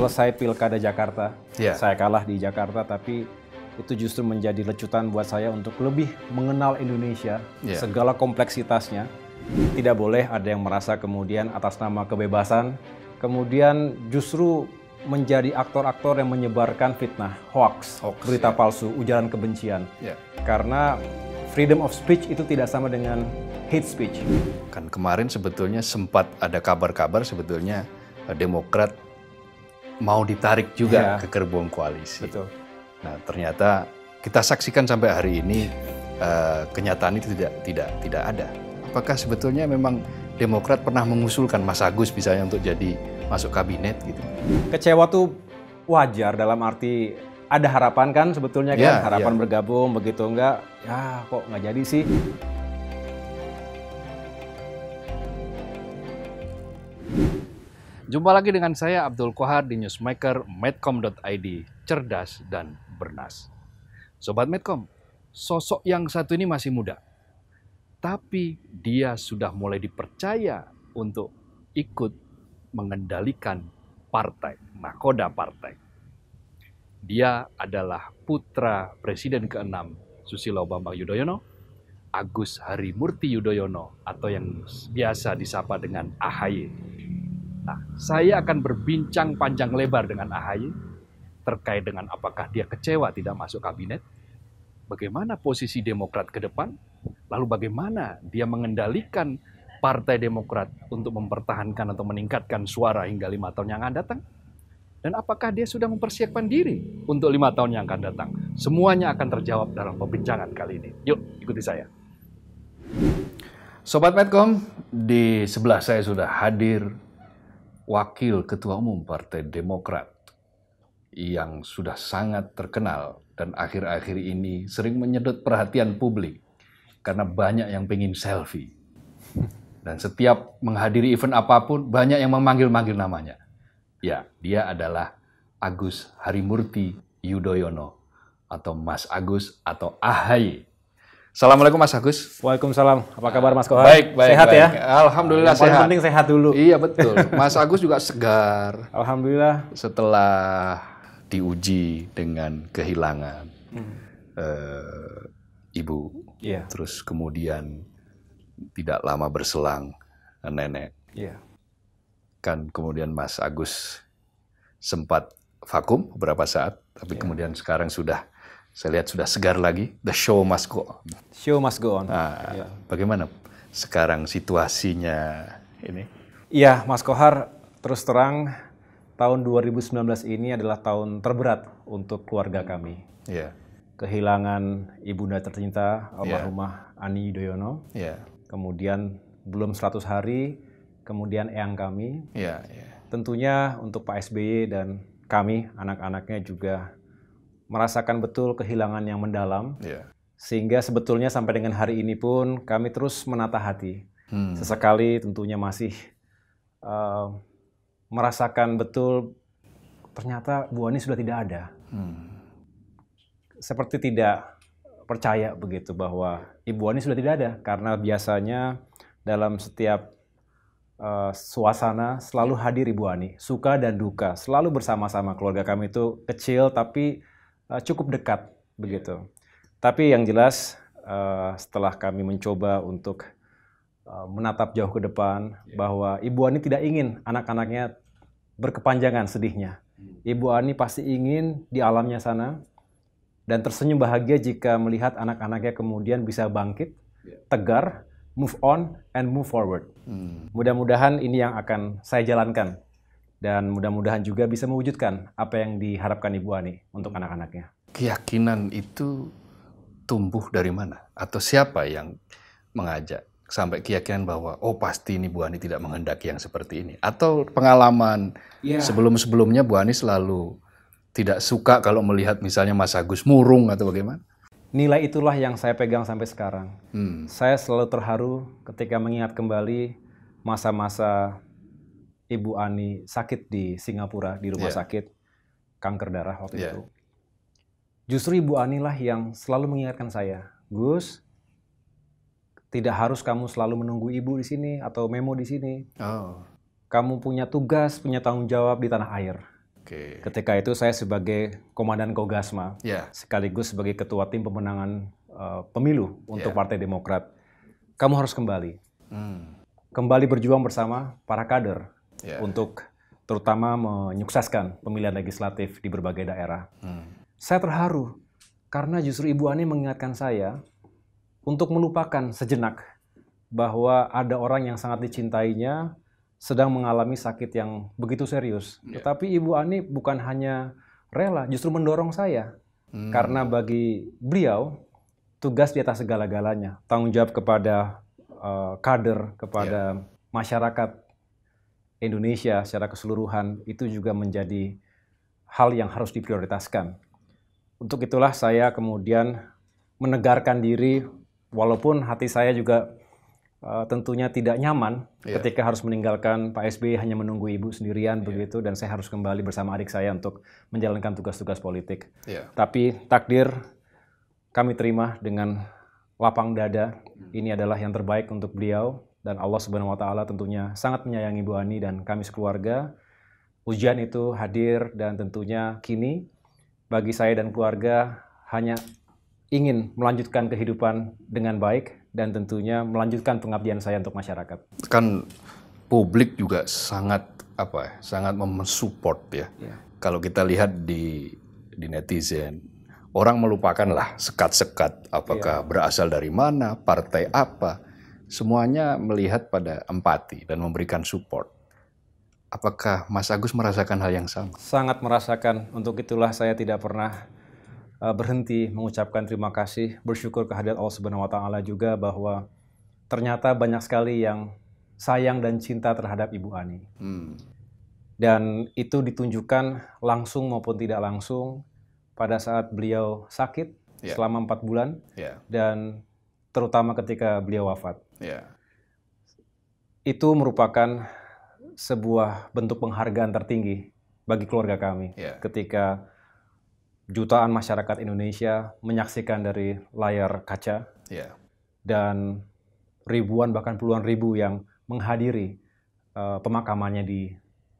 selesai pilkada Jakarta, yeah. saya kalah di Jakarta, tapi itu justru menjadi lecutan buat saya untuk lebih mengenal Indonesia, yeah. segala kompleksitasnya. Tidak boleh ada yang merasa kemudian atas nama kebebasan, kemudian justru menjadi aktor-aktor yang menyebarkan fitnah, hoax, hoax berita yeah. palsu, ujaran kebencian. Yeah. Karena freedom of speech itu tidak sama dengan hate speech. Kan kemarin sebetulnya sempat ada kabar-kabar sebetulnya eh, Demokrat mau ditarik juga yeah. ke gerbong koalisi. Betul. Nah, ternyata kita saksikan sampai hari ini uh, kenyataan itu tidak tidak tidak ada. Apakah sebetulnya memang Demokrat pernah mengusulkan Mas Agus misalnya untuk jadi masuk kabinet gitu? Kecewa tuh wajar dalam arti ada harapan kan sebetulnya kan yeah, harapan yeah. bergabung begitu enggak ya kok nggak jadi sih Jumpa lagi dengan saya Abdul Kohar di newsmaker medcom.id, cerdas dan bernas. Sobat Medcom, sosok yang satu ini masih muda. Tapi dia sudah mulai dipercaya untuk ikut mengendalikan partai, nakoda partai. Dia adalah putra Presiden ke-6 Susilo Bambang Yudhoyono, Agus Harimurti Yudhoyono atau yang biasa disapa dengan AHY Nah, saya akan berbincang panjang lebar dengan AHY terkait dengan apakah dia kecewa tidak masuk kabinet, bagaimana posisi Demokrat ke depan, lalu bagaimana dia mengendalikan Partai Demokrat untuk mempertahankan atau meningkatkan suara hingga lima tahun yang akan datang? Dan apakah dia sudah mempersiapkan diri untuk lima tahun yang akan datang? Semuanya akan terjawab dalam perbincangan kali ini. Yuk, ikuti saya. Sobat Medcom, di sebelah saya sudah hadir Wakil Ketua Umum Partai Demokrat yang sudah sangat terkenal dan akhir-akhir ini sering menyedot perhatian publik karena banyak yang pengen selfie. Dan setiap menghadiri event apapun, banyak yang memanggil-manggil namanya. Ya, dia adalah Agus Harimurti Yudhoyono atau Mas Agus atau Ahaye Assalamualaikum Mas Agus. Waalaikumsalam. Apa kabar Mas Kohar? Baik, baik. Sehat ya? baik. ya? Alhamdulillah Yang sehat. Yang penting sehat dulu. Iya, betul. Mas Agus juga segar. Alhamdulillah. Setelah diuji dengan kehilangan hmm. uh, ibu. Yeah. Terus kemudian tidak lama berselang nenek. Iya. Kan kemudian Mas Agus sempat vakum beberapa saat, tapi yeah. kemudian sekarang sudah saya lihat sudah segar lagi. The show must go on. Show must go on. Nah, yeah. Bagaimana sekarang situasinya ini? Iya, Mas Kohar, terus terang tahun 2019 ini adalah tahun terberat untuk keluarga kami. Iya. Yeah. Kehilangan ibunda tercinta almarhumah yeah. Ani Yudhoyono. Iya. Yeah. Kemudian belum 100 hari, kemudian eyang kami. Iya, yeah, Yeah. Tentunya untuk Pak SBY dan kami anak-anaknya juga merasakan betul kehilangan yang mendalam. Yeah. Sehingga sebetulnya sampai dengan hari ini pun kami terus menata hati. Hmm. Sesekali tentunya masih uh, merasakan betul ternyata Bu Ani sudah tidak ada. Hmm. Seperti tidak percaya begitu bahwa Ibu Ani sudah tidak ada karena biasanya dalam setiap uh, suasana selalu hadir Ibu Ani, suka dan duka, selalu bersama-sama keluarga kami itu kecil tapi uh, cukup dekat begitu. Tapi yang jelas uh, setelah kami mencoba untuk uh, menatap jauh ke depan yeah. bahwa Ibu Ani tidak ingin anak-anaknya berkepanjangan sedihnya. Hmm. Ibu Ani pasti ingin di alamnya sana dan tersenyum bahagia jika melihat anak-anaknya kemudian bisa bangkit, ya. tegar, move on and move forward. Hmm. Mudah-mudahan ini yang akan saya jalankan dan mudah-mudahan juga bisa mewujudkan apa yang diharapkan Ibu Ani untuk anak-anaknya. Keyakinan itu tumbuh dari mana? Atau siapa yang mengajak sampai keyakinan bahwa oh pasti ini Bu Ani tidak menghendaki yang seperti ini? Atau pengalaman yeah. sebelum-sebelumnya Bu Ani selalu tidak suka kalau melihat misalnya Mas Agus murung atau bagaimana? Nilai itulah yang saya pegang sampai sekarang. Hmm. Saya selalu terharu ketika mengingat kembali masa-masa Ibu Ani sakit di Singapura di rumah yeah. sakit kanker darah waktu yeah. itu. Justru Ibu Ani lah yang selalu mengingatkan saya, Gus, tidak harus kamu selalu menunggu ibu di sini atau memo di sini. Oh. Kamu punya tugas, punya tanggung jawab di tanah air. Okay. Ketika itu saya sebagai komandan Kogasma, yeah. sekaligus sebagai ketua tim pemenangan uh, pemilu untuk yeah. Partai Demokrat. Kamu harus kembali. Hmm. Kembali berjuang bersama para kader, yeah. untuk terutama menyukseskan pemilihan legislatif di berbagai daerah. Hmm. Saya terharu karena justru Ibu Ani mengingatkan saya untuk melupakan sejenak bahwa ada orang yang sangat dicintainya sedang mengalami sakit yang begitu serius. Yeah. Tetapi Ibu Ani bukan hanya rela, justru mendorong saya. Hmm. Karena bagi beliau tugas di atas segala-galanya, tanggung jawab kepada uh, kader, kepada yeah. masyarakat Indonesia secara keseluruhan itu juga menjadi hal yang harus diprioritaskan. Untuk itulah saya kemudian menegarkan diri walaupun hati saya juga uh, tentunya tidak nyaman yeah. ketika harus meninggalkan Pak SBY hanya menunggu ibu sendirian yeah. begitu dan saya harus kembali bersama adik saya untuk menjalankan tugas-tugas politik. Yeah. Tapi takdir kami terima dengan lapang dada. Hmm. Ini adalah yang terbaik untuk beliau dan Allah Subhanahu wa taala tentunya sangat menyayangi Bu Ani dan kami sekeluarga. Ujian itu hadir dan tentunya kini bagi saya dan keluarga hanya ingin melanjutkan kehidupan dengan baik dan tentunya melanjutkan pengabdian saya untuk masyarakat. Kan publik juga sangat apa ya, sangat mensupport ya. ya. Kalau kita lihat di di netizen, orang melupakanlah sekat-sekat apakah ya. berasal dari mana, partai apa semuanya melihat pada empati dan memberikan support. Apakah Mas Agus merasakan hal yang sama? Sangat merasakan. Untuk itulah saya tidak pernah eh, berhenti mengucapkan terima kasih, bersyukur kehadirat Allah Subhanahu wa taala juga bahwa ternyata banyak sekali yang sayang dan cinta terhadap Ibu Ani. Hmm. Dan itu ditunjukkan langsung maupun tidak langsung pada saat beliau sakit yeah. selama empat bulan yeah. dan terutama ketika beliau wafat. Yeah. Itu merupakan sebuah bentuk penghargaan tertinggi bagi keluarga kami yeah. ketika jutaan masyarakat Indonesia menyaksikan dari layar kaca yeah. dan ribuan bahkan puluhan ribu yang menghadiri uh, pemakamannya di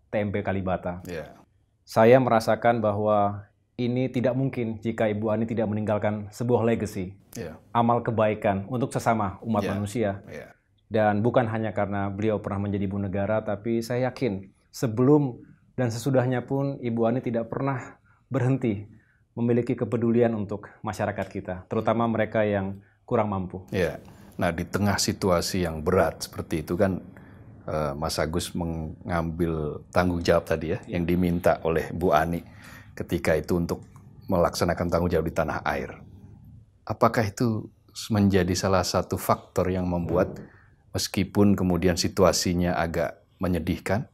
TMP Kalibata. Yeah. Saya merasakan bahwa ini tidak mungkin jika Ibu Ani tidak meninggalkan sebuah legacy, yeah. amal kebaikan untuk sesama umat yeah. manusia. Yeah. Dan bukan hanya karena beliau pernah menjadi ibu negara, tapi saya yakin sebelum dan sesudahnya pun Ibu Ani tidak pernah berhenti memiliki kepedulian untuk masyarakat kita, terutama mereka yang kurang mampu. Ya. Nah, di tengah situasi yang berat seperti itu kan eh, Mas Agus mengambil tanggung jawab tadi ya, ya. yang diminta oleh Bu Ani ketika itu untuk melaksanakan tanggung jawab di tanah air. Apakah itu menjadi salah satu faktor yang membuat meskipun kemudian situasinya agak menyedihkan,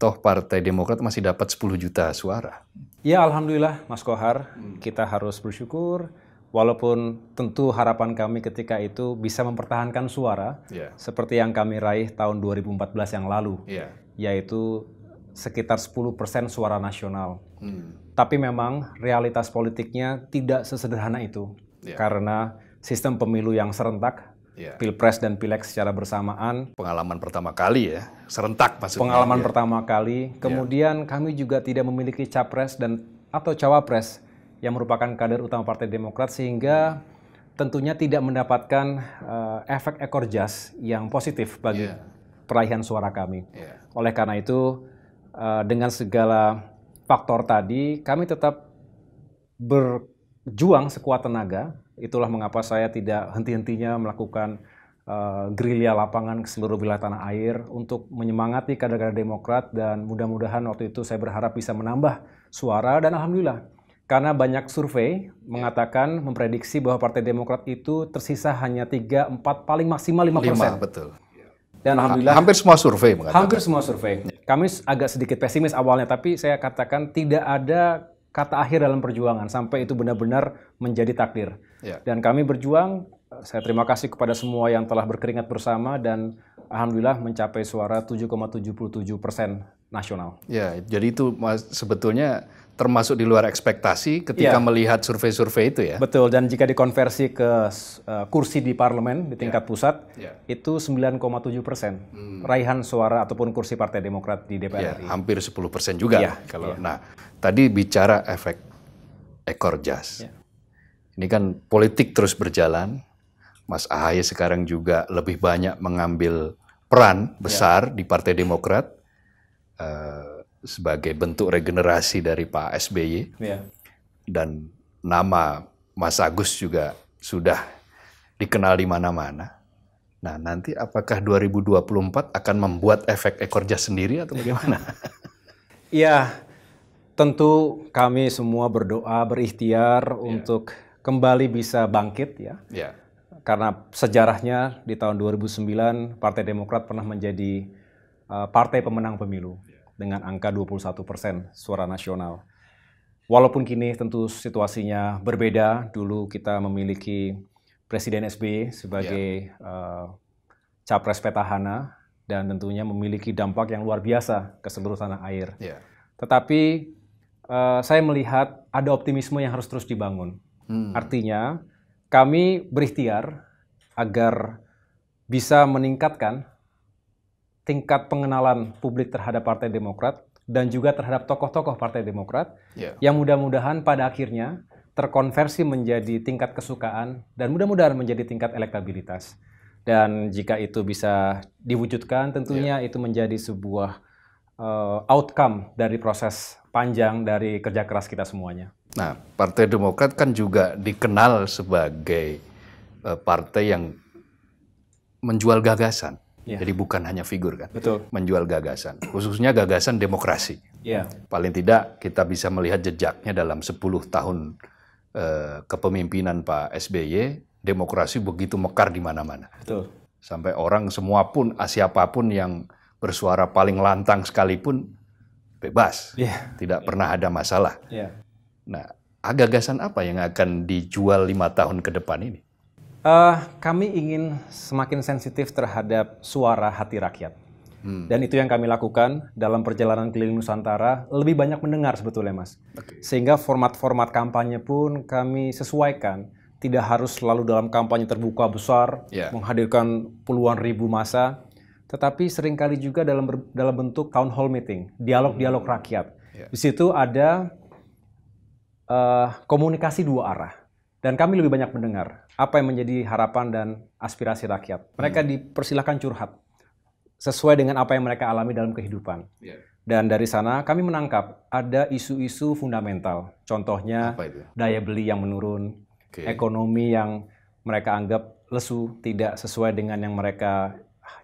toh Partai Demokrat masih dapat 10 juta suara? Ya Alhamdulillah Mas Kohar, kita harus bersyukur walaupun tentu harapan kami ketika itu bisa mempertahankan suara yeah. seperti yang kami raih tahun 2014 yang lalu, yeah. yaitu sekitar 10% suara nasional. Hmm. Tapi memang realitas politiknya tidak sesederhana itu. Yeah. Karena sistem pemilu yang serentak, yeah. Pilpres dan Pileg secara bersamaan. Pengalaman pertama kali ya, serentak maksudnya. Pengalaman ya. pertama kali. Ya. Kemudian yeah. kami juga tidak memiliki capres dan atau cawapres yang merupakan kader utama Partai Demokrat sehingga tentunya tidak mendapatkan uh, efek ekor jas yang positif bagi yeah. peraihan suara kami. Yeah. Oleh karena itu Eh, dengan segala faktor tadi, kami tetap berjuang sekuat tenaga. Itulah mengapa saya tidak henti-hentinya melakukan uh, gerilya lapangan ke seluruh wilayah tanah air untuk menyemangati kader-kader Demokrat dan mudah-mudahan waktu itu saya berharap bisa menambah suara dan alhamdulillah karena banyak survei mengatakan memprediksi bahwa Partai Demokrat itu tersisa hanya 3 4 paling maksimal 5 persen. Dan alhamdulillah hampir semua survei mengatakan. Hampir semua survei. Ya. Kami agak sedikit pesimis awalnya tapi saya katakan tidak ada kata akhir dalam perjuangan sampai itu benar-benar menjadi takdir. Ya. Dan kami berjuang saya terima kasih kepada semua yang telah berkeringat bersama dan alhamdulillah mencapai suara 7,77 persen nasional. Ya, jadi itu sebetulnya termasuk di luar ekspektasi ketika yeah. melihat survei-survei itu ya. Betul dan jika dikonversi ke uh, kursi di parlemen di tingkat yeah. pusat yeah. itu 9,7 persen hmm. raihan suara ataupun kursi Partai Demokrat di iya, DPR yeah, Hampir 10 persen juga yeah. kalau. Yeah. Nah tadi bicara efek ekor jas. Yeah. Ini kan politik terus berjalan. Mas Ahaye sekarang juga lebih banyak mengambil peran iya. besar yeah. di Partai Demokrat. Uh, sebagai bentuk regenerasi dari Pak SBY yeah. dan nama Mas Agus juga sudah dikenal di mana-mana. Nah, nanti apakah 2024 akan membuat efek ekor jas sendiri atau bagaimana? Iya, tentu kami semua berdoa, berikhtiar yeah. untuk kembali bisa bangkit ya. Yeah. Karena sejarahnya di tahun 2009 Partai Demokrat pernah menjadi eh, partai pemenang pemilu. Yeah dengan angka 21 persen suara nasional. Walaupun kini tentu situasinya berbeda, dulu kita memiliki Presiden SBY sebagai yeah. Ya. uh, capres petahana dan tentunya memiliki dampak yang luar biasa ke seluruh tanah air. Yeah. Tetapi uh, saya melihat ada optimisme yang harus terus dibangun. Hmm. Artinya kami berikhtiar agar bisa meningkatkan tingkat pengenalan publik terhadap Partai Demokrat dan juga terhadap tokoh-tokoh Partai Demokrat yeah. yang mudah-mudahan pada akhirnya terkonversi menjadi tingkat kesukaan dan mudah-mudahan menjadi tingkat elektabilitas. Dan jika itu bisa diwujudkan tentunya yeah. itu menjadi sebuah uh, outcome dari proses panjang dari kerja keras kita semuanya. Nah, Partai Demokrat kan juga dikenal sebagai uh, partai yang menjual gagasan Yeah. Jadi bukan hanya figur kan, Betul. menjual gagasan, khususnya gagasan demokrasi. Yeah. Paling tidak kita bisa melihat jejaknya dalam 10 tahun eh, kepemimpinan Pak SBY, demokrasi begitu mekar di mana-mana. Sampai orang semua pun, ah, siapapun yang bersuara paling lantang sekalipun bebas, yeah. tidak yeah. pernah ada masalah. Yeah. Nah, ah, gagasan apa yang akan dijual lima tahun ke depan ini? Uh, kami ingin semakin sensitif terhadap suara hati rakyat. Hmm. Dan itu yang kami lakukan dalam perjalanan keliling Nusantara, lebih banyak mendengar sebetulnya, Mas. Okay. Sehingga format-format kampanye pun kami sesuaikan, tidak harus selalu dalam kampanye terbuka besar, yeah. menghadirkan puluhan ribu masa, tetapi seringkali juga dalam dalam bentuk town hall meeting, dialog-dialog hmm. rakyat. Yeah. Di situ ada uh, komunikasi dua arah dan kami lebih banyak mendengar apa yang menjadi harapan dan aspirasi rakyat. Mereka hmm. dipersilahkan curhat sesuai dengan apa yang mereka alami dalam kehidupan. Yeah. Dan dari sana kami menangkap ada isu-isu fundamental. Contohnya daya beli yang menurun, okay. ekonomi yang mereka anggap lesu, tidak sesuai dengan yang mereka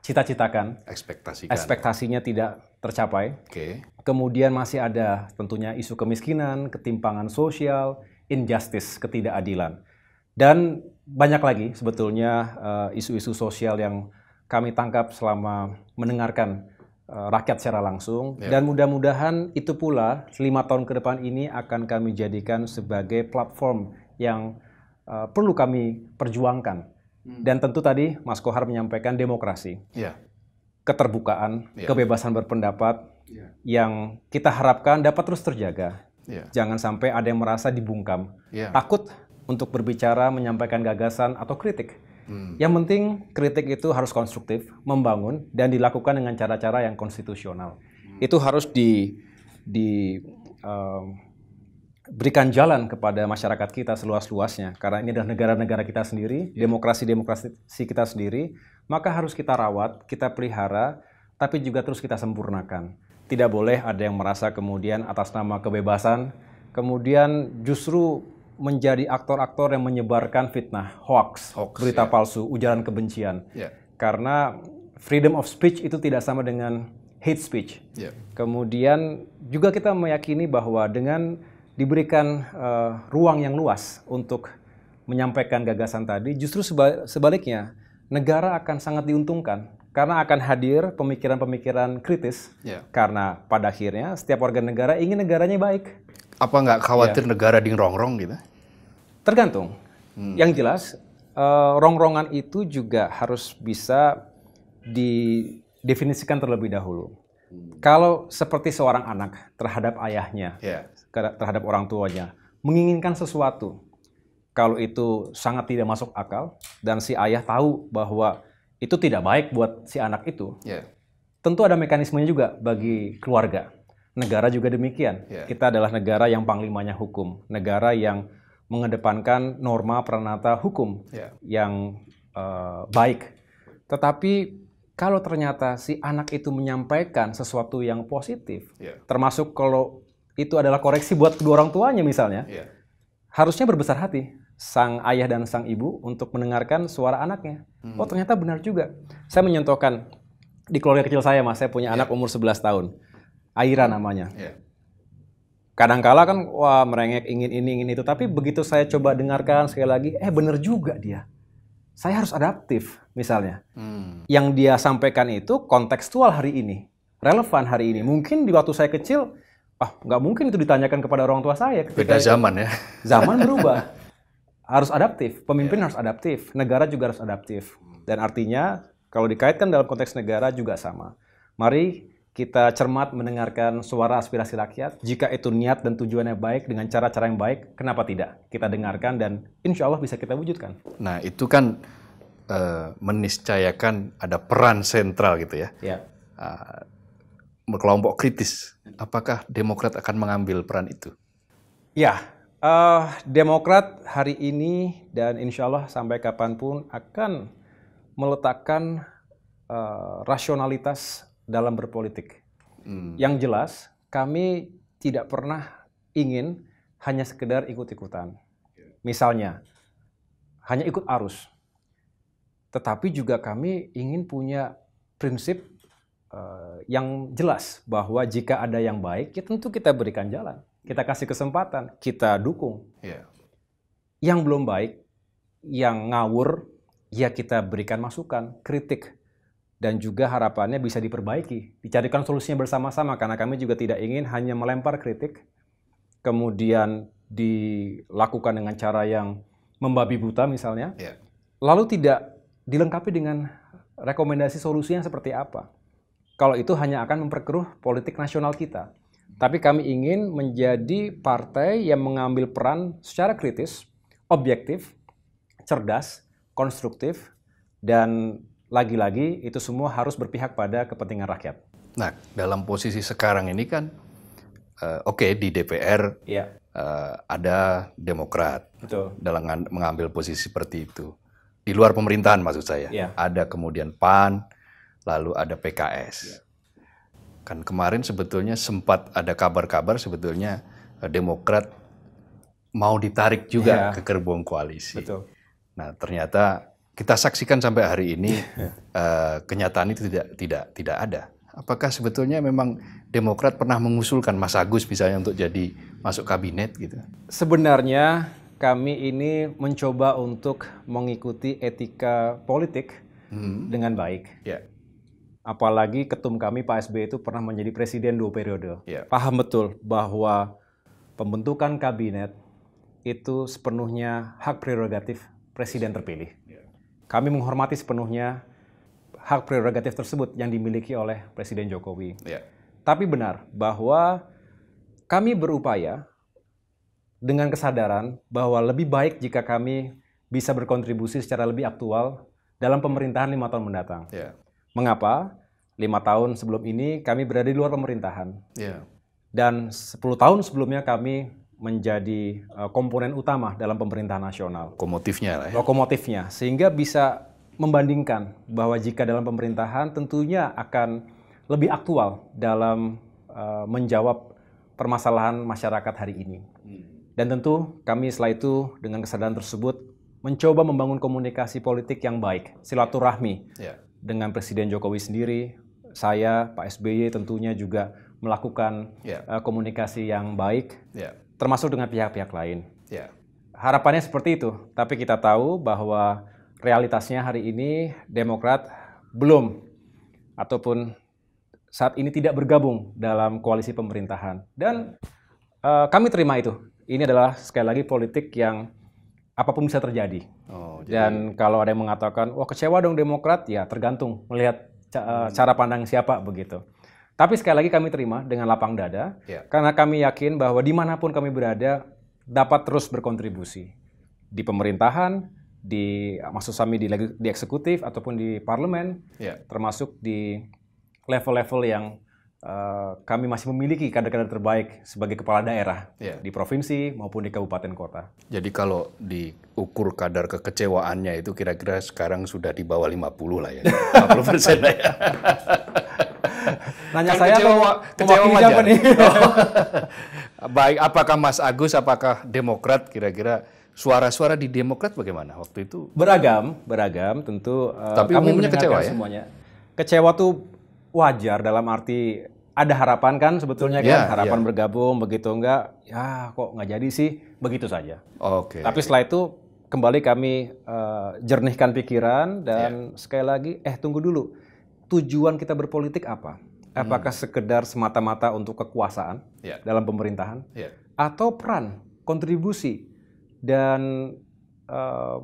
cita-citakan. Ekspektasikan. Ekspektasinya tidak tercapai. Okay. Kemudian masih ada tentunya isu kemiskinan, ketimpangan sosial, injustice, ketidakadilan. Dan banyak lagi sebetulnya eh, isu-isu uh, sosial yang kami tangkap selama mendengarkan uh, rakyat secara langsung. Yeah. Dan mudah-mudahan itu pula lima tahun ke depan ini akan kami jadikan sebagai platform yang uh, perlu kami perjuangkan. Hmm. Dan tentu tadi Mas Kohar menyampaikan demokrasi, yeah. keterbukaan, yeah. kebebasan berpendapat yeah. yang kita harapkan dapat terus terjaga. Yeah. Jangan sampai ada yang merasa dibungkam, yeah. takut untuk berbicara, menyampaikan gagasan atau kritik. Hmm. Yang penting kritik itu harus konstruktif, membangun dan dilakukan dengan cara-cara yang konstitusional. Hmm. Itu harus di di um, berikan jalan kepada masyarakat kita seluas-luasnya karena ini adalah negara-negara kita sendiri, ya. demokrasi-demokrasi kita sendiri, maka harus kita rawat, kita pelihara tapi juga terus kita sempurnakan. Tidak boleh ada yang merasa kemudian atas nama kebebasan kemudian justru menjadi aktor-aktor yang menyebarkan fitnah, hoax, hoax berita yeah. palsu, ujaran kebencian. Yeah. Karena freedom of speech itu tidak sama dengan hate speech. Yeah. Kemudian juga kita meyakini bahwa dengan diberikan uh, ruang yang luas untuk menyampaikan gagasan tadi, justru sebaliknya negara akan sangat diuntungkan karena akan hadir pemikiran-pemikiran kritis. Yeah. Karena pada akhirnya setiap warga negara ingin negaranya baik. Apa nggak khawatir yeah. negara dingrongrong rongrong gitu? Tergantung. Hmm. Yang jelas uh, rongrongan itu juga harus bisa didefinisikan terlebih dahulu. Hmm. Kalau seperti seorang anak terhadap ayahnya, yeah. Ya. terhadap orang tuanya, menginginkan sesuatu, kalau itu sangat tidak masuk akal dan si ayah tahu bahwa itu tidak baik buat si anak itu, yeah. tentu ada mekanismenya juga bagi keluarga. Negara juga demikian. Yeah. Kita adalah negara yang panglimanya hukum, negara yang mengedepankan norma pranata hukum yeah. yang uh, baik. Tetapi kalau ternyata si anak itu menyampaikan sesuatu yang positif, yeah. termasuk kalau itu adalah koreksi buat kedua orang tuanya misalnya, yeah. harusnya berbesar hati sang ayah dan sang ibu untuk mendengarkan suara anaknya. Hmm. Oh ternyata benar juga. Saya menyentuhkan di keluarga kecil saya mas, saya punya yeah. anak umur 11 tahun, Aira namanya. Yeah kadang-kala kan wah merengek ingin ini ingin itu tapi begitu saya coba dengarkan sekali lagi eh bener juga dia saya harus adaptif misalnya hmm. yang dia sampaikan itu kontekstual hari ini relevan hari ini mungkin di waktu saya kecil ah nggak mungkin itu ditanyakan kepada orang tua saya beda zaman ya zaman berubah harus adaptif pemimpin yeah. harus adaptif negara juga harus adaptif dan artinya kalau dikaitkan dalam konteks negara juga sama mari kita cermat mendengarkan suara aspirasi rakyat. Jika itu niat dan tujuannya baik dengan cara-cara yang baik, kenapa tidak? Kita dengarkan dan insya Allah bisa kita wujudkan. Nah itu kan uh, meniscayakan ada peran sentral gitu ya. Yeah. Ya. Uh, kelompok kritis, apakah Demokrat akan mengambil peran itu? Ya, uh, Demokrat hari ini dan insya Allah sampai kapanpun akan meletakkan uh, rasionalitas dalam berpolitik. Hmm. Yang jelas, kami tidak pernah ingin hanya sekedar ikut-ikutan. Misalnya, hanya ikut arus. Tetapi juga kami ingin punya prinsip uh, yang jelas bahwa jika ada yang baik, ya tentu kita berikan jalan. Kita kasih kesempatan, kita dukung. Yeah. Yang belum baik, yang ngawur, ya kita berikan masukan, kritik dan juga harapannya bisa diperbaiki, dicarikan solusinya bersama-sama karena kami juga tidak ingin hanya melempar kritik kemudian dilakukan dengan cara yang membabi buta misalnya. Yeah. Lalu tidak dilengkapi dengan rekomendasi solusinya seperti apa. Kalau itu hanya akan memperkeruh politik nasional kita. Tapi kami ingin menjadi partai yang mengambil peran secara kritis, objektif, cerdas, konstruktif dan lagi-lagi itu semua harus berpihak pada kepentingan rakyat. Nah, dalam posisi sekarang ini kan uh, oke okay, di DPR yeah. Iya. uh, ada Demokrat Betul. dalam mengambil posisi seperti itu. Di luar pemerintahan maksud saya. yeah. Ada kemudian PAN, lalu ada PKS. Yeah. Kan kemarin sebetulnya sempat ada kabar-kabar sebetulnya eh, Demokrat mau ditarik juga yeah. ke gerbong koalisi. Betul. Nah, ternyata kita saksikan sampai hari ini uh, kenyataan itu tidak tidak tidak ada. Apakah sebetulnya memang Demokrat pernah mengusulkan Mas Agus misalnya untuk jadi masuk kabinet gitu? Sebenarnya kami ini mencoba untuk mengikuti etika politik hmm. dengan baik. Yeah. Apalagi ketum kami Pak SBY itu pernah menjadi presiden dua periode. Yeah. Paham betul bahwa pembentukan kabinet itu sepenuhnya hak prerogatif presiden terpilih. Kami menghormati sepenuhnya hak prerogatif tersebut yang dimiliki oleh Presiden Jokowi. Yeah. Tapi benar bahwa kami berupaya dengan kesadaran bahwa lebih baik jika kami bisa berkontribusi secara lebih aktual dalam pemerintahan lima tahun mendatang. Yeah. Mengapa? Lima tahun sebelum ini kami berada di luar pemerintahan. Yeah. Dan 10 tahun sebelumnya kami menjadi eh, komponen utama dalam pemerintahan nasional. Lokomotifnya lah ya. Lokomotifnya, sehingga bisa membandingkan bahwa jika dalam pemerintahan tentunya akan lebih aktual dalam eh, menjawab permasalahan masyarakat hari ini. Hmm. Dan tentu kami setelah itu dengan kesadaran tersebut mencoba membangun komunikasi politik yang baik, silaturahmi yeah. dengan Presiden Jokowi sendiri, saya Pak SBY tentunya juga melakukan yeah. Ya. komunikasi yang baik. Yeah termasuk dengan pihak-pihak lain. Yeah. Harapannya seperti itu, tapi kita tahu bahwa realitasnya hari ini Demokrat belum ataupun saat ini tidak bergabung dalam koalisi pemerintahan. Dan uh, kami terima itu. Ini adalah sekali lagi politik yang apapun bisa terjadi. Oh, jadi... Dan kalau ada yang mengatakan, wah kecewa dong Demokrat, ya tergantung melihat ca hmm. cara pandang siapa begitu. Tapi sekali lagi kami terima dengan lapang dada, ya. karena kami yakin bahwa dimanapun kami berada dapat terus berkontribusi di pemerintahan, di maksud kami di, di eksekutif ataupun di parlemen, ya. termasuk di level-level yang Eh, kami masih memiliki kader-kader terbaik sebagai kepala daerah yeah. di provinsi maupun di kabupaten kota. Jadi kalau diukur kadar kekecewaannya itu kira-kira sekarang sudah di bawah 50 lah ya. 50 persen lah ya. Nanya kan saya kecewa, kecewa siapa nih? Baik, apakah Mas Agus, apakah Demokrat kira-kira suara-suara di Demokrat bagaimana waktu itu? Beragam, beragam tentu. Eh, Tapi kami umumnya kecewa ya? Semuanya. Kecewa tuh wajar dalam arti ada harapan kan sebetulnya kan iya, iya. harapan yeah. bergabung begitu enggak ya kok nggak jadi sih begitu saja. Oke. Okay. Tapi setelah itu kembali kami uh, jernihkan pikiran dan yeah. sekali lagi eh tunggu dulu tujuan kita berpolitik apa? Apakah hmm. sekedar semata-mata untuk kekuasaan yeah. dalam pemerintahan yeah. atau peran kontribusi dan uh,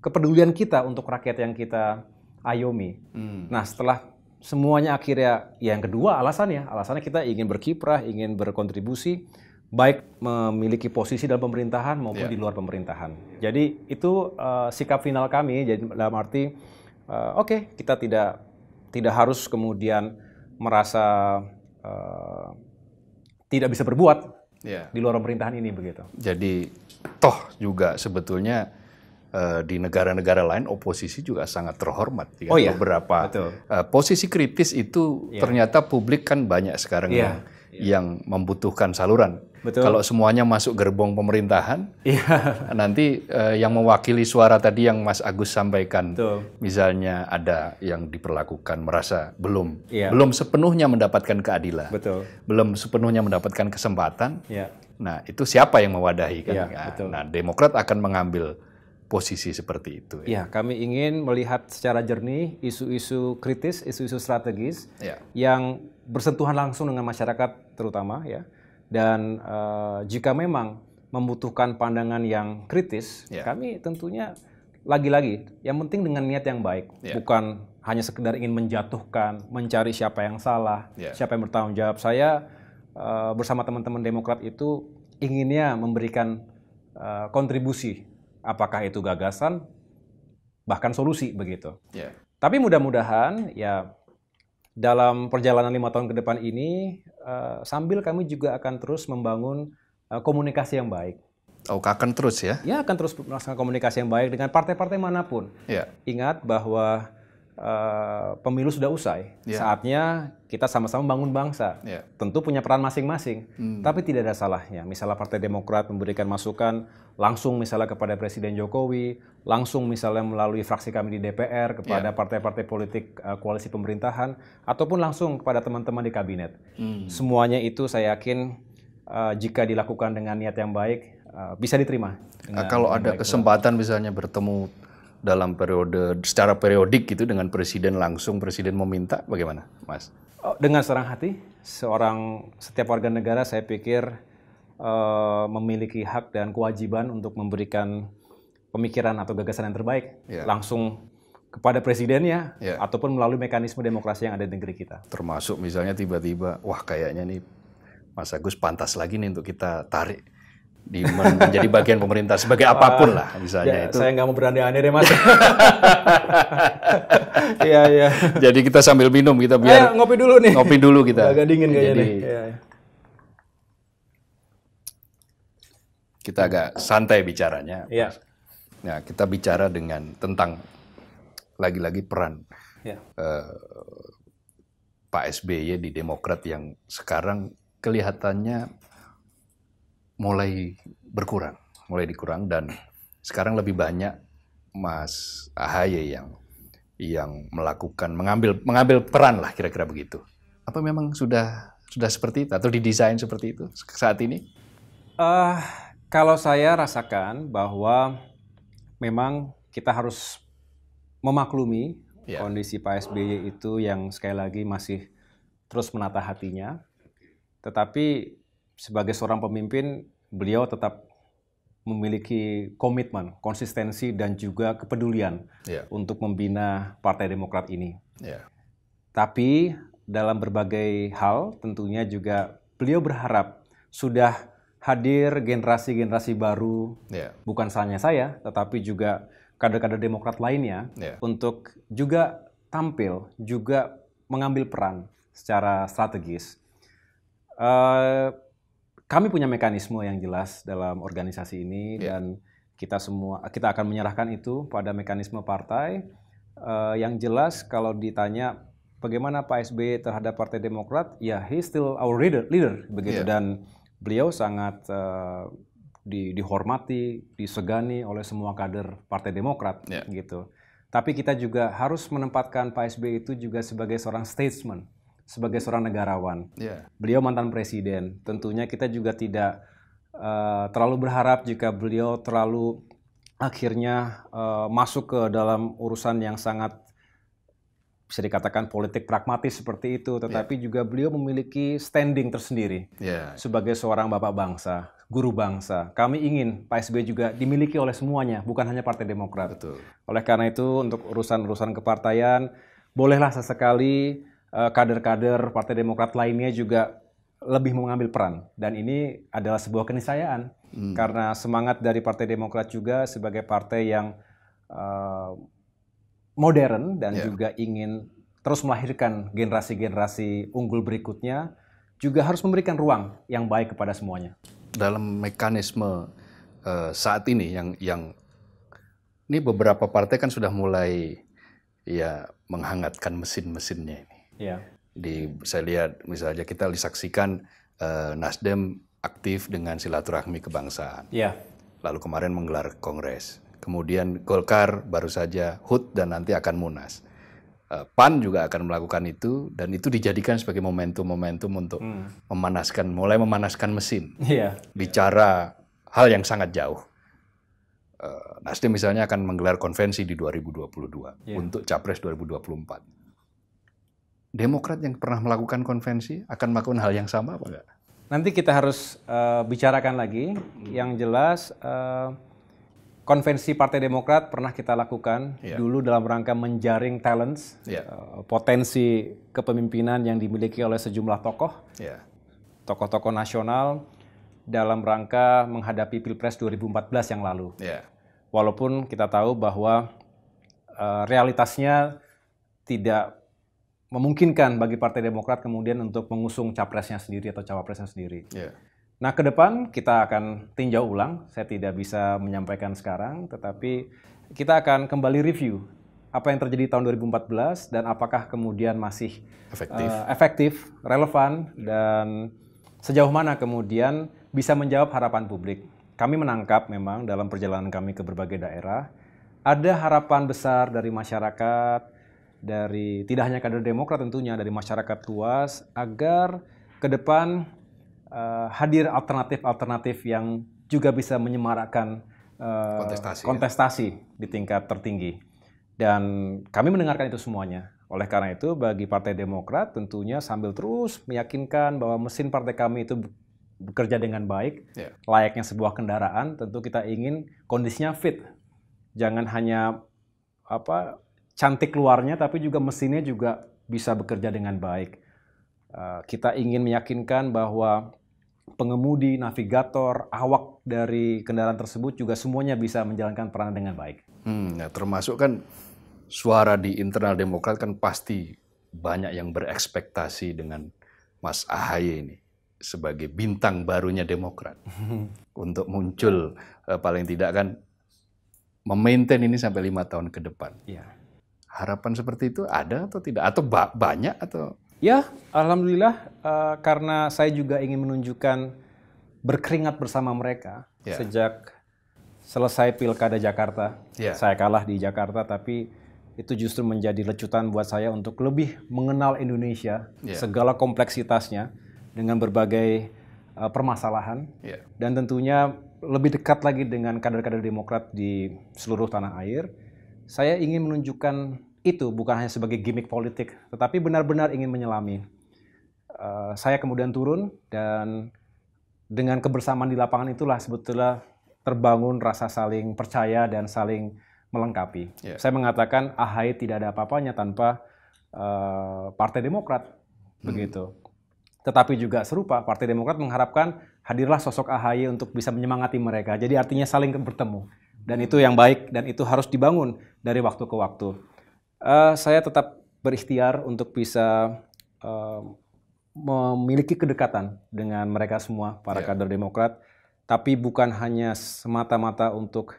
kepedulian kita untuk rakyat yang kita ayomi. Hmm. Nah setelah semuanya akhirnya ya yang kedua alasannya alasannya kita ingin berkiprah ingin berkontribusi baik memiliki posisi dalam pemerintahan maupun yeah. di luar pemerintahan jadi itu uh, sikap final kami jadi dalam arti uh, oke okay, kita tidak tidak harus kemudian merasa uh, tidak bisa berbuat yeah. di luar pemerintahan ini begitu jadi toh juga sebetulnya Eh, di negara-negara lain oposisi juga sangat terhormat. Ya? Oh iya. Beberapa Betul. Uh, posisi kritis itu yeah. ternyata publik kan banyak sekarang yeah. yang, yeah. yang membutuhkan saluran. Betul. Kalau semuanya masuk gerbong pemerintahan, yeah. nanti uh, yang mewakili suara tadi yang Mas Agus sampaikan, Betul. misalnya ada yang diperlakukan merasa belum yeah. belum sepenuhnya mendapatkan keadilan, Betul. belum sepenuhnya mendapatkan kesempatan. Yeah. Nah itu siapa yang mewadahi kan? Yeah, iya, nah Demokrat akan mengambil posisi seperti itu. Ya, ya kami ingin melihat secara jernih isu-isu kritis, isu-isu strategis ya. yang bersentuhan langsung dengan masyarakat terutama ya. Dan uh, jika memang membutuhkan pandangan yang kritis, ya. kami tentunya lagi-lagi yang penting dengan niat yang baik, ya. bukan hanya sekedar ingin menjatuhkan, mencari siapa yang salah, ya. siapa yang bertanggung jawab. Saya uh, bersama teman-teman Demokrat itu inginnya memberikan eh, kontribusi apakah itu gagasan bahkan solusi begitu. Yeah. Tapi mudah-mudahan ya dalam perjalanan lima tahun ke depan ini uh, sambil kami juga akan terus membangun uh, komunikasi yang baik. Oh, akan terus ya? Ya, akan terus melaksanakan komunikasi yang baik dengan partai-partai manapun. Ya. Ingat bahwa uh, pemilu sudah usai, yeah. saatnya kita sama-sama bangun bangsa. Yeah. Tentu punya peran masing-masing, hmm. tapi tidak ada salahnya. Misalnya Partai Demokrat memberikan masukan langsung misalnya kepada Presiden Jokowi, langsung misalnya melalui fraksi kami di DPR kepada iya. partai-partai yeah. politik uh, koalisi pemerintahan, ataupun langsung kepada teman-teman di kabinet. Hmm. Semuanya itu saya yakin uh, jika dilakukan dengan niat yang baik uh, bisa diterima. Dengan, kalau ada kesempatan misalnya bertemu dalam periode secara periodik gitu dengan presiden langsung presiden meminta bagaimana, Mas? Oh, dengan serang hati, seorang setiap warga negara saya pikir uh, memiliki hak dan kewajiban untuk memberikan pemikiran atau gagasan yang terbaik yeah. langsung kepada presidennya yeah. ataupun melalui mekanisme demokrasi yang ada di negeri kita. Termasuk misalnya tiba-tiba, wah kayaknya nih Mas Agus pantas lagi nih untuk kita tarik di menjadi bagian pemerintah sebagai apapun lah misalnya ya, itu. Saya nggak mau berani aneh deh mas. Iya iya. Jadi kita sambil minum kita biar. Ayo, ngopi dulu nih. Ngopi dulu kita. Agak dingin kayaknya Jadi, nih. Ya, Kita agak santai bicaranya. Iya. Nah kita bicara dengan tentang lagi-lagi peran ya. uh, Pak SBY di Demokrat yang sekarang kelihatannya mulai berkurang, mulai dikurang dan sekarang lebih banyak Mas Ahaye yang yang melakukan mengambil mengambil peran lah kira-kira begitu. Apa memang sudah sudah seperti itu atau didesain seperti itu saat ini? Uh, kalau saya rasakan bahwa memang kita harus memaklumi yeah. kondisi Pak SBY itu yang sekali lagi masih terus menata hatinya. Tetapi sebagai seorang pemimpin beliau tetap memiliki komitmen, konsistensi dan juga kepedulian yeah. untuk membina Partai Demokrat ini. Yeah. Tapi dalam berbagai hal tentunya juga beliau berharap sudah hadir generasi-generasi baru, yeah. bukan hanya saya, tetapi juga kader-kader Demokrat lainnya yeah. untuk juga tampil, juga mengambil peran secara strategis. Uh, kami punya mekanisme yang jelas dalam organisasi ini yeah. dan kita semua kita akan menyerahkan itu pada mekanisme partai uh, yang jelas kalau ditanya bagaimana Pak SBY terhadap Partai Demokrat ya he still our leader, leader begitu yeah. dan beliau sangat uh, di, dihormati disegani oleh semua kader Partai Demokrat yeah. gitu tapi kita juga harus menempatkan Pak SBY itu juga sebagai seorang statesman sebagai seorang negarawan. Yeah. Beliau mantan presiden. Tentunya kita juga tidak uh, terlalu berharap jika beliau terlalu akhirnya uh, masuk ke dalam urusan yang sangat bisa dikatakan politik pragmatis seperti itu, iya. tetapi yeah. juga beliau memiliki standing tersendiri yeah. sebagai seorang bapak bangsa, guru bangsa. Kami ingin Pak SBY juga dimiliki oleh semuanya, bukan hanya Partai Demokrat. Betul. Oleh karena itu, untuk urusan-urusan kepartaian, bolehlah sesekali Eh, kader-kader Partai Demokrat lainnya juga lebih mengambil peran dan ini adalah sebuah keniscayaan hmm. karena semangat dari Partai Demokrat juga sebagai partai yang uh, modern dan yeah. juga ingin terus melahirkan generasi-generasi unggul berikutnya juga harus memberikan ruang yang baik kepada semuanya dalam mekanisme uh, saat ini yang yang ini beberapa partai kan sudah mulai ya menghangatkan mesin-mesinnya Yeah. Di saya lihat misalnya kita disaksikan uh, Nasdem aktif dengan silaturahmi kebangsaan. Yeah. Lalu kemarin menggelar kongres. Kemudian Golkar baru saja HUT dan nanti akan munas. Eh, PAN juga akan melakukan itu dan itu dijadikan sebagai momentum-momentum untuk hmm. memanaskan, mulai memanaskan mesin. Yeah. Bicara yeah. hal yang sangat jauh. Eh, Nasdem misalnya akan menggelar konvensi di 2022 yeah. Iya. untuk capres 2024. Demokrat yang pernah melakukan konvensi akan melakukan hal yang sama apa enggak? Nanti kita harus uh, bicarakan lagi. Yang jelas uh, konvensi Partai Demokrat pernah kita lakukan yeah. dulu dalam rangka menjaring talents, yeah. Iya. uh, potensi kepemimpinan yang dimiliki oleh sejumlah tokoh, tokoh iya. tokoh-tokoh nasional dalam rangka menghadapi Pilpres 2014 yang lalu. Yeah. Walaupun kita tahu bahwa uh, realitasnya tidak memungkinkan bagi Partai Demokrat kemudian untuk mengusung capresnya sendiri atau cawapresnya sendiri. Yeah. Nah, ke depan kita akan tinjau ulang. Saya tidak bisa menyampaikan sekarang, tetapi kita akan kembali review apa yang terjadi tahun 2014 dan apakah kemudian masih efektif, uh, efektif relevan, dan sejauh mana kemudian bisa menjawab harapan publik. Kami menangkap memang dalam perjalanan kami ke berbagai daerah, ada harapan besar dari masyarakat, dari tidak hanya kader Demokrat tentunya dari masyarakat luas agar ke depan uh, hadir alternatif-alternatif yang juga bisa menyemarakkan uh, eh, kontestasi, kontestasi ya? di tingkat tertinggi. Dan kami mendengarkan itu semuanya. Oleh karena itu bagi Partai Demokrat tentunya sambil terus meyakinkan bahwa mesin partai kami itu bekerja dengan baik, yeah. layaknya sebuah kendaraan, tentu kita ingin kondisinya fit. Jangan hanya apa cantik luarnya tapi juga mesinnya juga bisa bekerja dengan baik. Eh, kita ingin meyakinkan bahwa pengemudi, navigator, awak dari kendaraan tersebut juga semuanya bisa menjalankan peran dengan baik. Hmm, nah termasuk kan suara di internal Demokrat kan pasti banyak yang berekspektasi dengan Mas Ahaye ini sebagai bintang barunya Demokrat untuk muncul eh, paling tidak kan memaintain ini sampai lima tahun ke depan. Ya. Harapan seperti itu ada atau tidak? Atau ba banyak atau? Ya, alhamdulillah uh, karena saya juga ingin menunjukkan berkeringat bersama mereka yeah. sejak selesai pilkada Jakarta. Yeah. Saya kalah di Jakarta, tapi itu justru menjadi lecutan buat saya untuk lebih mengenal Indonesia, yeah. segala kompleksitasnya dengan berbagai uh, permasalahan, yeah. dan tentunya lebih dekat lagi dengan kader-kader Demokrat di seluruh tanah air. Saya ingin menunjukkan itu bukan hanya sebagai gimmick politik, tetapi benar-benar ingin menyelami. Eh, saya kemudian turun dan dengan kebersamaan di lapangan itulah sebetulnya terbangun rasa saling percaya dan saling melengkapi. Yeah. Saya mengatakan AHY tidak ada apa-apanya tanpa uh, Partai Demokrat, hmm. begitu. Tetapi juga serupa Partai Demokrat mengharapkan hadirlah sosok AHY untuk bisa menyemangati mereka. Jadi artinya saling bertemu dan hmm. itu yang baik dan itu harus dibangun dari waktu ke waktu. Uh, saya tetap berikhtiar untuk bisa uh, memiliki kedekatan dengan mereka semua para yeah. kader Demokrat, tapi bukan hanya semata-mata untuk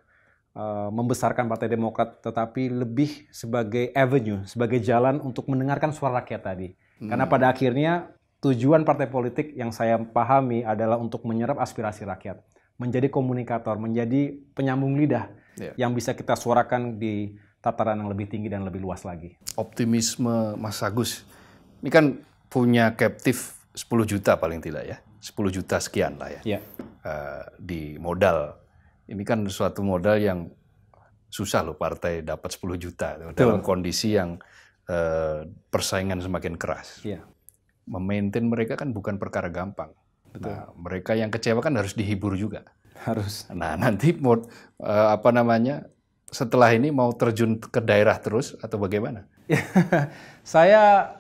uh, membesarkan Partai Demokrat, tetapi lebih sebagai avenue, sebagai jalan untuk mendengarkan suara rakyat tadi. Hmm. Karena pada akhirnya tujuan partai politik yang saya pahami adalah untuk menyerap aspirasi rakyat, menjadi komunikator, menjadi penyambung lidah yeah. yang bisa kita suarakan di tataran yang lebih tinggi dan lebih luas lagi. Optimisme Mas Agus, ini kan punya captive 10 juta paling tidak ya, 10 juta sekian lah ya, yeah. Iya. uh, di modal. Ini kan suatu modal yang susah loh partai dapat 10 juta Betul. dalam kondisi yang uh, persaingan semakin keras. Yeah. Memaintain mereka kan bukan perkara gampang. Betul. Nah, mereka yang kecewa kan harus dihibur juga harus nah nanti mau uh, eh, apa namanya setelah ini mau terjun ke daerah terus atau bagaimana? saya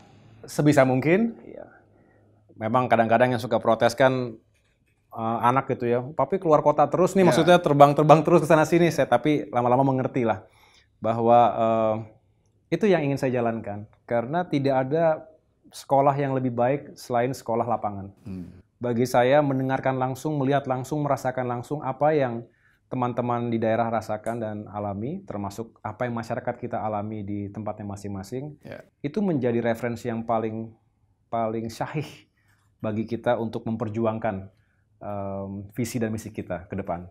sebisa mungkin. Iya. Memang kadang-kadang yang suka protes kan uh, anak gitu ya. tapi keluar kota terus nih, ya. maksudnya terbang-terbang terus ke sana sini. Saya tapi lama-lama mengerti lah bahwa uh, itu yang ingin saya jalankan karena tidak ada sekolah yang lebih baik selain sekolah lapangan. Hmm bagi saya mendengarkan langsung, melihat langsung, merasakan langsung apa yang teman-teman di daerah rasakan dan alami, termasuk apa yang masyarakat kita alami di tempatnya masing-masing, yeah. itu menjadi referensi yang paling paling syahih bagi kita untuk memperjuangkan um, visi dan misi kita ke depan.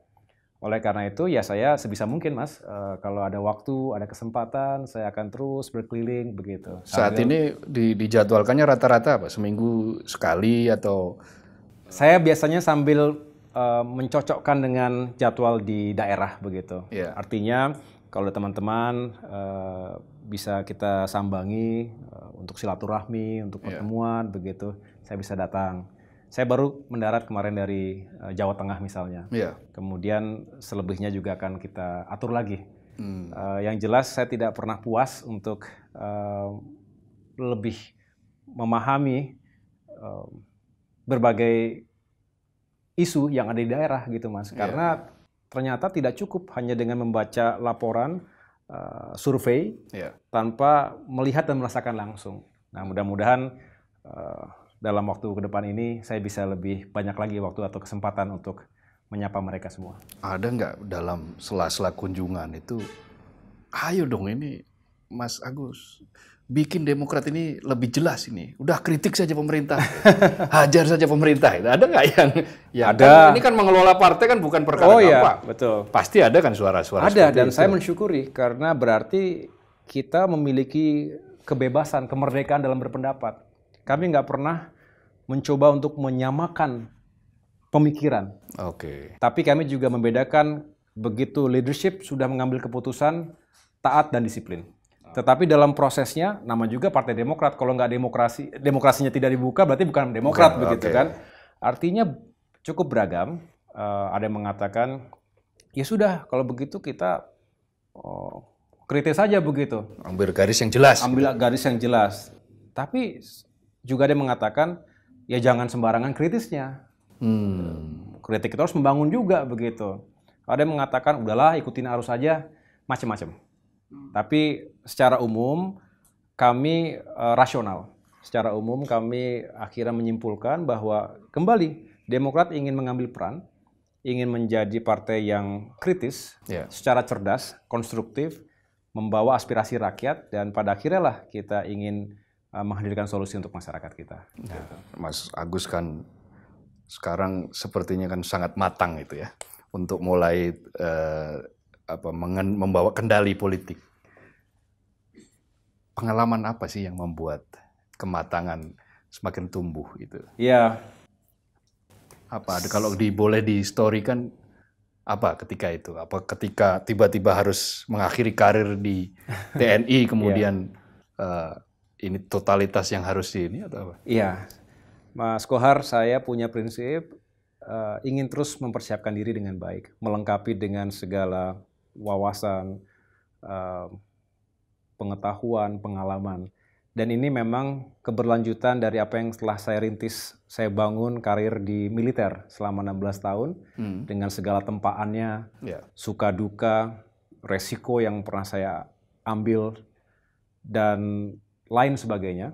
Oleh karena itu, ya saya sebisa mungkin, Mas, uh, kalau ada waktu, ada kesempatan, saya akan terus berkeliling begitu. Saat Sambil... ini dijadwalkannya rata-rata apa? Seminggu sekali atau saya biasanya sambil uh, mencocokkan dengan jadwal di daerah begitu. Yeah. Artinya kalau teman-teman uh, bisa kita sambangi uh, untuk silaturahmi, untuk iya. pertemuan yeah. begitu, saya bisa datang. Saya baru mendarat kemarin dari uh, Jawa Tengah misalnya. Yeah. Kemudian selebihnya juga akan kita atur lagi. Hmm. Uh, yang jelas saya tidak pernah puas untuk uh, lebih memahami berbagai isu yang ada di daerah gitu mas. Iya. Karena ternyata tidak cukup hanya dengan membaca laporan uh, survei yeah. tanpa melihat dan merasakan langsung. Nah mudah-mudahan uh, dalam waktu ke depan ini saya bisa lebih banyak lagi waktu atau kesempatan untuk menyapa mereka semua. Ada nggak dalam sela-sela kunjungan itu, ayo dong ini Mas Agus, bikin Demokrat ini lebih jelas ini. Udah kritik saja pemerintah, hajar saja pemerintah. Ada nggak yang? Ya ada. Kan, ini kan mengelola partai kan bukan perkara oh, Iya, betul. Pasti ada kan suara-suara. Ada dan itu. saya mensyukuri karena berarti kita memiliki kebebasan, kemerdekaan dalam berpendapat. Kami nggak pernah mencoba untuk menyamakan pemikiran. Oke. Okay. Tapi kami juga membedakan begitu leadership sudah mengambil keputusan taat dan disiplin. Tetapi dalam prosesnya, nama juga Partai Demokrat. Kalau nggak demokrasi, demokrasinya tidak dibuka, berarti bukan Demokrat bukan, begitu okay. kan? Artinya cukup beragam. Uh, ada yang mengatakan, ya sudah, kalau begitu kita oh, kritis saja begitu. Ambil garis yang jelas. Gitu. Ambil garis yang jelas. Tapi juga ada yang mengatakan, ya jangan sembarangan kritisnya. Hmm. Kritik itu harus membangun juga begitu. Ada yang mengatakan, udahlah ikutin arus saja, macam-macam. Hmm. Tapi secara umum kami uh, rasional. Secara umum kami akhirnya menyimpulkan bahwa kembali Demokrat ingin mengambil peran, ingin menjadi partai yang kritis, yeah. secara cerdas, konstruktif, membawa aspirasi rakyat dan pada akhirnya lah kita ingin uh, menghadirkan solusi untuk masyarakat kita. Nah, Mas Agus kan sekarang sepertinya kan sangat matang itu ya untuk mulai uh, apa membawa kendali politik. Pengalaman apa sih yang membuat kematangan semakin tumbuh itu? Iya. Apa ada kalau di, boleh di story kan apa ketika itu? Apa ketika tiba-tiba harus mengakhiri karir di TNI iya. kemudian ya. uh, ini totalitas yang harus di ini atau apa? Iya. Mas Kohar, saya punya prinsip uh, ingin terus mempersiapkan diri dengan baik, melengkapi dengan segala wawasan, pengetahuan, pengalaman. Dan ini memang keberlanjutan dari apa yang setelah saya rintis, saya bangun karir di militer selama 16 tahun hmm. dengan segala tempaannya, yeah. suka duka, resiko yang pernah saya ambil dan lain sebagainya.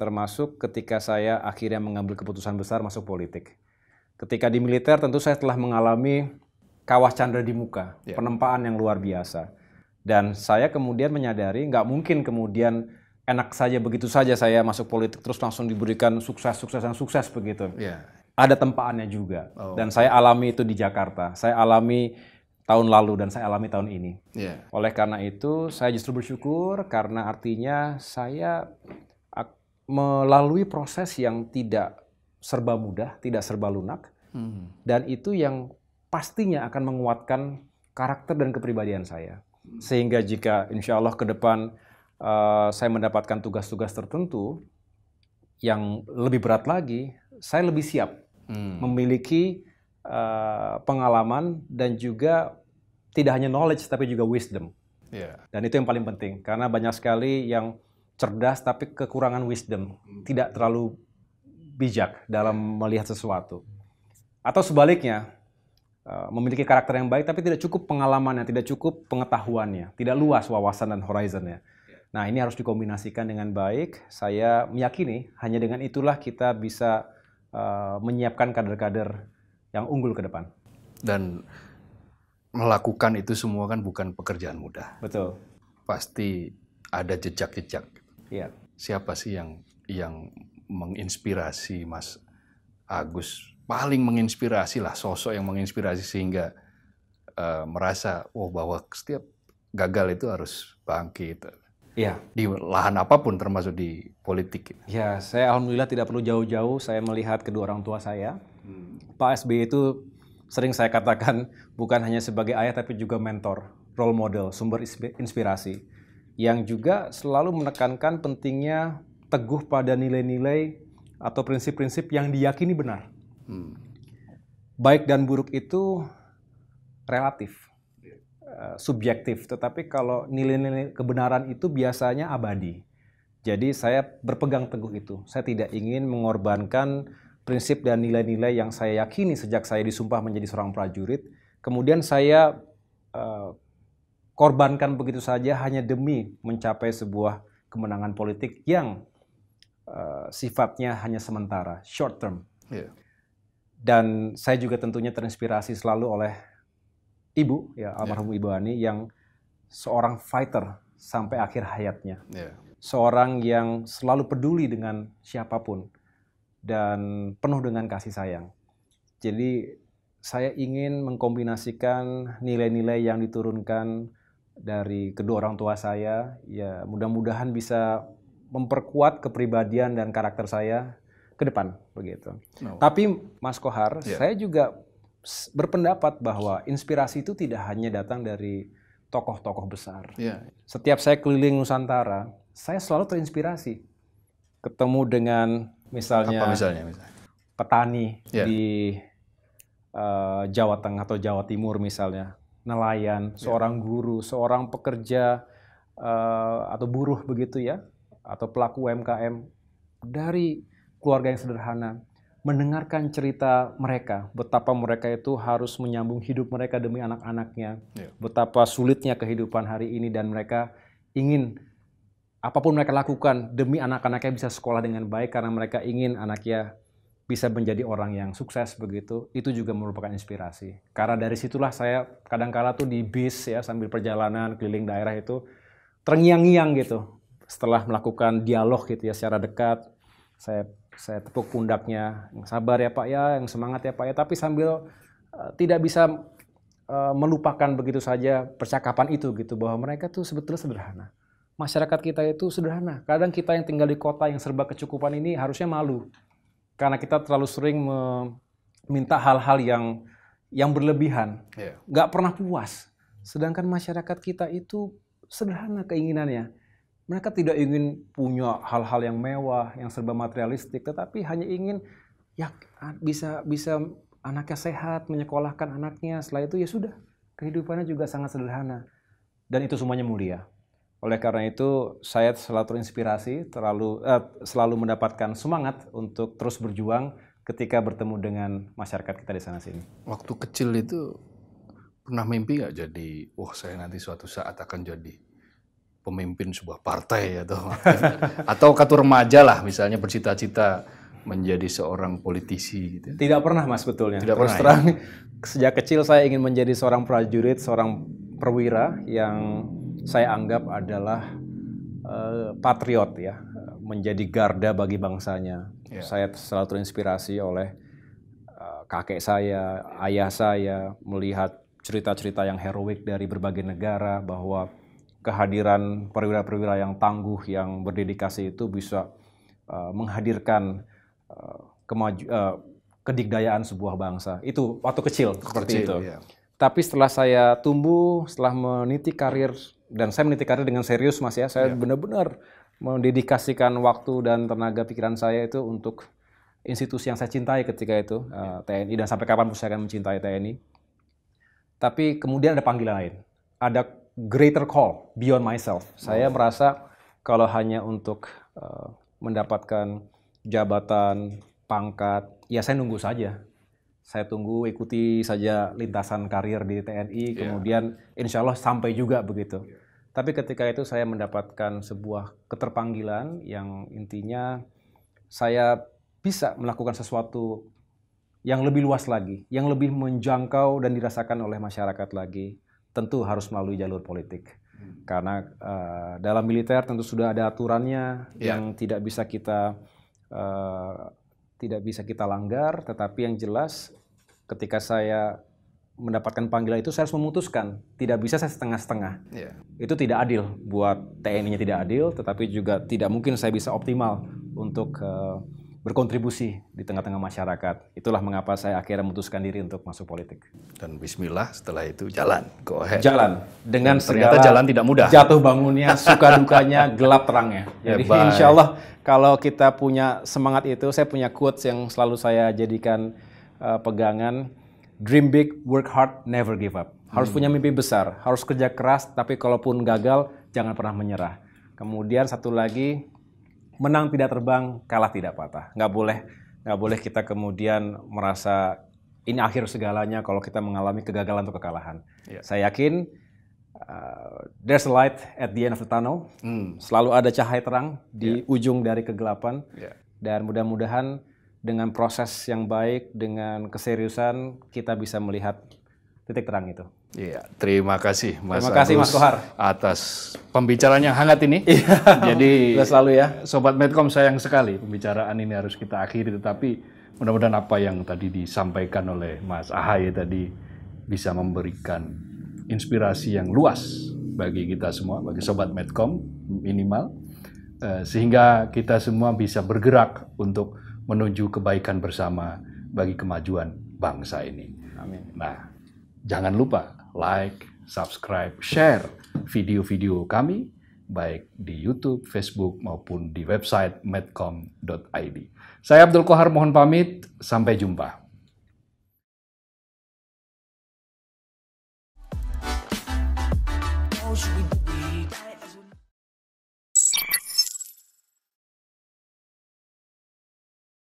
Termasuk ketika saya akhirnya mengambil keputusan besar masuk politik. Ketika di militer tentu saya telah mengalami Kawah Chandra di muka, yeah. penempaan yang luar biasa. Dan saya kemudian menyadari nggak mungkin kemudian enak saja begitu saja saya masuk politik terus langsung diberikan sukses sukses dan sukses begitu. Yeah. Ada tempaannya juga. Oh. Dan saya alami itu di Jakarta. Saya alami tahun lalu dan saya alami tahun ini. Yeah. Oleh karena itu saya justru bersyukur karena artinya saya melalui proses yang tidak serba mudah, tidak serba lunak, hmm. dan itu yang pastinya akan menguatkan karakter dan kepribadian saya. Sehingga jika insya Allah ke depan uh, saya mendapatkan tugas-tugas tertentu yang lebih berat lagi, saya lebih siap hmm. memiliki uh, pengalaman dan juga tidak hanya knowledge tapi juga wisdom. Yeah. Dan itu yang paling penting karena banyak sekali yang cerdas tapi kekurangan wisdom, hmm. tidak terlalu bijak dalam melihat sesuatu. Atau sebaliknya, Eh, memiliki karakter yang baik tapi tidak cukup pengalamannya, tidak cukup pengetahuannya, tidak luas wawasan dan horizonnya. Nah, ini harus dikombinasikan dengan baik. Saya meyakini hanya dengan itulah kita bisa uh, menyiapkan kader-kader yang unggul ke depan. Dan melakukan itu semua kan bukan pekerjaan mudah. Betul. Pasti ada jejak-jejak. Iya. Siapa sih yang yang menginspirasi Mas Agus paling menginspirasi lah sosok yang menginspirasi sehingga uh, merasa oh bahwa setiap gagal itu harus bangkit. Iya. Di lahan apapun termasuk di politik. Ya, saya alhamdulillah tidak perlu jauh-jauh saya melihat kedua orang tua saya. Hmm. Pak SBY itu sering saya katakan bukan hanya sebagai ayah tapi juga mentor, role model, sumber inspirasi yang juga selalu menekankan pentingnya teguh pada nilai-nilai atau prinsip-prinsip yang diyakini benar. Hmm. Baik dan buruk itu relatif, eh, subjektif. Tetapi kalau nilai-nilai kebenaran itu biasanya abadi. Jadi saya berpegang teguh itu. Saya tidak ingin mengorbankan prinsip dan nilai-nilai yang saya yakini sejak saya disumpah menjadi seorang prajurit. Kemudian saya uh, korbankan begitu saja hanya demi mencapai sebuah kemenangan politik yang uh, sifatnya hanya sementara, short term. Yeah. Dan saya juga tentunya terinspirasi selalu oleh ibu, ya, ya. almarhum yeah. Ibu Ani yang seorang fighter sampai akhir hayatnya. Yeah. Seorang yang selalu peduli dengan siapapun dan penuh dengan kasih sayang. Jadi saya ingin mengkombinasikan nilai-nilai yang diturunkan dari kedua orang tua saya. Ya, mudah-mudahan bisa memperkuat kepribadian dan karakter saya ke depan begitu. No. Tapi Mas Kohar, yeah. saya juga berpendapat bahwa inspirasi itu tidak hanya datang dari tokoh-tokoh besar. Yeah. Setiap saya keliling Nusantara, saya selalu terinspirasi ketemu dengan misalnya, Apa misalnya, misalnya? petani yeah. di uh, Jawa Tengah atau Jawa Timur misalnya, nelayan, iya. seorang guru, seorang pekerja uh, atau buruh begitu ya, atau pelaku UMKM dari keluarga yang sederhana, mendengarkan cerita mereka, betapa mereka itu harus menyambung hidup mereka demi anak-anaknya, yeah. betapa sulitnya kehidupan hari ini dan mereka ingin apapun mereka lakukan demi anak-anaknya bisa sekolah dengan baik karena mereka ingin anaknya bisa menjadi orang yang sukses begitu. Itu juga merupakan inspirasi. Karena dari situlah saya kadang-kala tuh di bis ya sambil perjalanan keliling daerah itu terngiang-ngiang gitu. Setelah melakukan dialog gitu ya secara dekat, saya saya tepuk pundaknya, yang sabar ya Pak ya, yang semangat ya Pak ya, tapi sambil uh, tidak bisa uh, melupakan begitu saja percakapan itu gitu bahwa mereka tuh sebetulnya sederhana. Masyarakat kita itu sederhana. Kadang kita yang tinggal di kota yang serba kecukupan ini harusnya malu karena kita terlalu sering meminta hal-hal yang yang berlebihan, iya. nggak yeah. pernah puas. Sedangkan masyarakat kita itu sederhana keinginannya mereka tidak ingin punya hal-hal yang mewah, yang serba materialistik, tetapi hanya ingin ya bisa bisa anaknya sehat, menyekolahkan anaknya. Setelah itu ya sudah, kehidupannya juga sangat sederhana. Dan itu semuanya mulia. Oleh karena itu, saya selalu terinspirasi, terlalu eh, selalu mendapatkan semangat untuk terus berjuang ketika bertemu dengan masyarakat kita di sana sini. Waktu kecil itu pernah mimpi nggak jadi, wah oh, saya nanti suatu saat akan jadi pemimpin sebuah partai atau atau katur remaja lah misalnya bercita-cita menjadi seorang politisi gitu. Tidak pernah Mas betulnya. Tidak pernah. Terang ya? sejak kecil saya ingin menjadi seorang prajurit, seorang perwira yang saya anggap adalah uh, patriot ya, menjadi garda bagi bangsanya. Yeah. Saya selalu terinspirasi oleh uh, kakek saya, ayah saya melihat cerita-cerita yang heroik dari berbagai negara bahwa kehadiran perwira-perwira yang tangguh yang berdedikasi itu bisa uh, menghadirkan uh, kemaju uh, kedikdayaan sebuah bangsa. Itu waktu kecil seperti kecil, itu. Iya. Tapi setelah saya tumbuh, setelah meniti karir dan saya meniti karir dengan serius Mas ya, saya iya. benar-benar mendedikasikan waktu dan tenaga pikiran saya itu untuk institusi yang saya cintai ketika itu uh, iya. TNI dan sampai kapan pun saya akan mencintai TNI. Tapi kemudian ada panggilan lain. Ada greater call beyond myself. Saya hmm. merasa kalau hanya untuk uh, mendapatkan jabatan, pangkat, ya saya nunggu saja. Saya tunggu ikuti saja lintasan karir di TNI, iya. kemudian yeah. insya Allah sampai juga begitu. Iya. Tapi ketika itu saya mendapatkan sebuah keterpanggilan yang intinya saya bisa melakukan sesuatu yang lebih luas lagi, yang lebih menjangkau dan dirasakan oleh masyarakat lagi tentu harus melalui jalur politik. Hmm. Karena uh, dalam militer tentu sudah ada aturannya yeah. yang tidak bisa kita uh, tidak bisa kita langgar, tetapi yang jelas ketika saya mendapatkan panggilan itu saya harus memutuskan tidak bisa saya setengah-setengah yeah. itu tidak adil buat TNI-nya tidak adil tetapi juga tidak mungkin saya bisa optimal untuk uh, berkontribusi di tengah-tengah masyarakat. Itulah mengapa saya akhirnya memutuskan diri untuk masuk politik. Dan bismillah setelah itu jalan, go ahead. Jalan dengan Dan segala jalan tidak mudah. Jatuh bangunnya, suka dukanya, gelap terangnya. Jadi yeah, insya Allah kalau kita punya semangat itu, saya punya quotes yang selalu saya jadikan uh, pegangan. Dream big, work hard, never give up. Harus hmm. punya mimpi besar, harus kerja keras, tapi kalaupun gagal, jangan pernah menyerah. Kemudian satu lagi, menang tidak terbang, kalah tidak patah. Nggak boleh nggak boleh kita kemudian merasa ini akhir segalanya kalau kita mengalami kegagalan atau kekalahan. Yeah. Saya yakin uh, there's a light at the end of the tunnel. Mm. Selalu ada cahaya terang di yeah. ujung dari kegelapan. Yeah. Dan mudah-mudahan dengan proses yang baik, dengan keseriusan kita bisa melihat titik terang itu. Iya, terima kasih Mas Terima kasih Agus Mas Kohar atas pembicaraan yang hangat ini. Iya. Jadi selalu ya. Sobat Medcom sayang sekali pembicaraan ini harus kita akhiri tetapi mudah-mudahan apa yang tadi disampaikan oleh Mas Ahaye tadi bisa memberikan inspirasi yang luas bagi kita semua, bagi sobat Medcom minimal eh, sehingga kita semua bisa bergerak untuk menuju kebaikan bersama bagi kemajuan bangsa ini. Amin. Nah, jangan lupa like, subscribe, share video-video kami baik di YouTube, Facebook maupun di website medcom.id. Saya Abdul Kohar mohon pamit, sampai jumpa.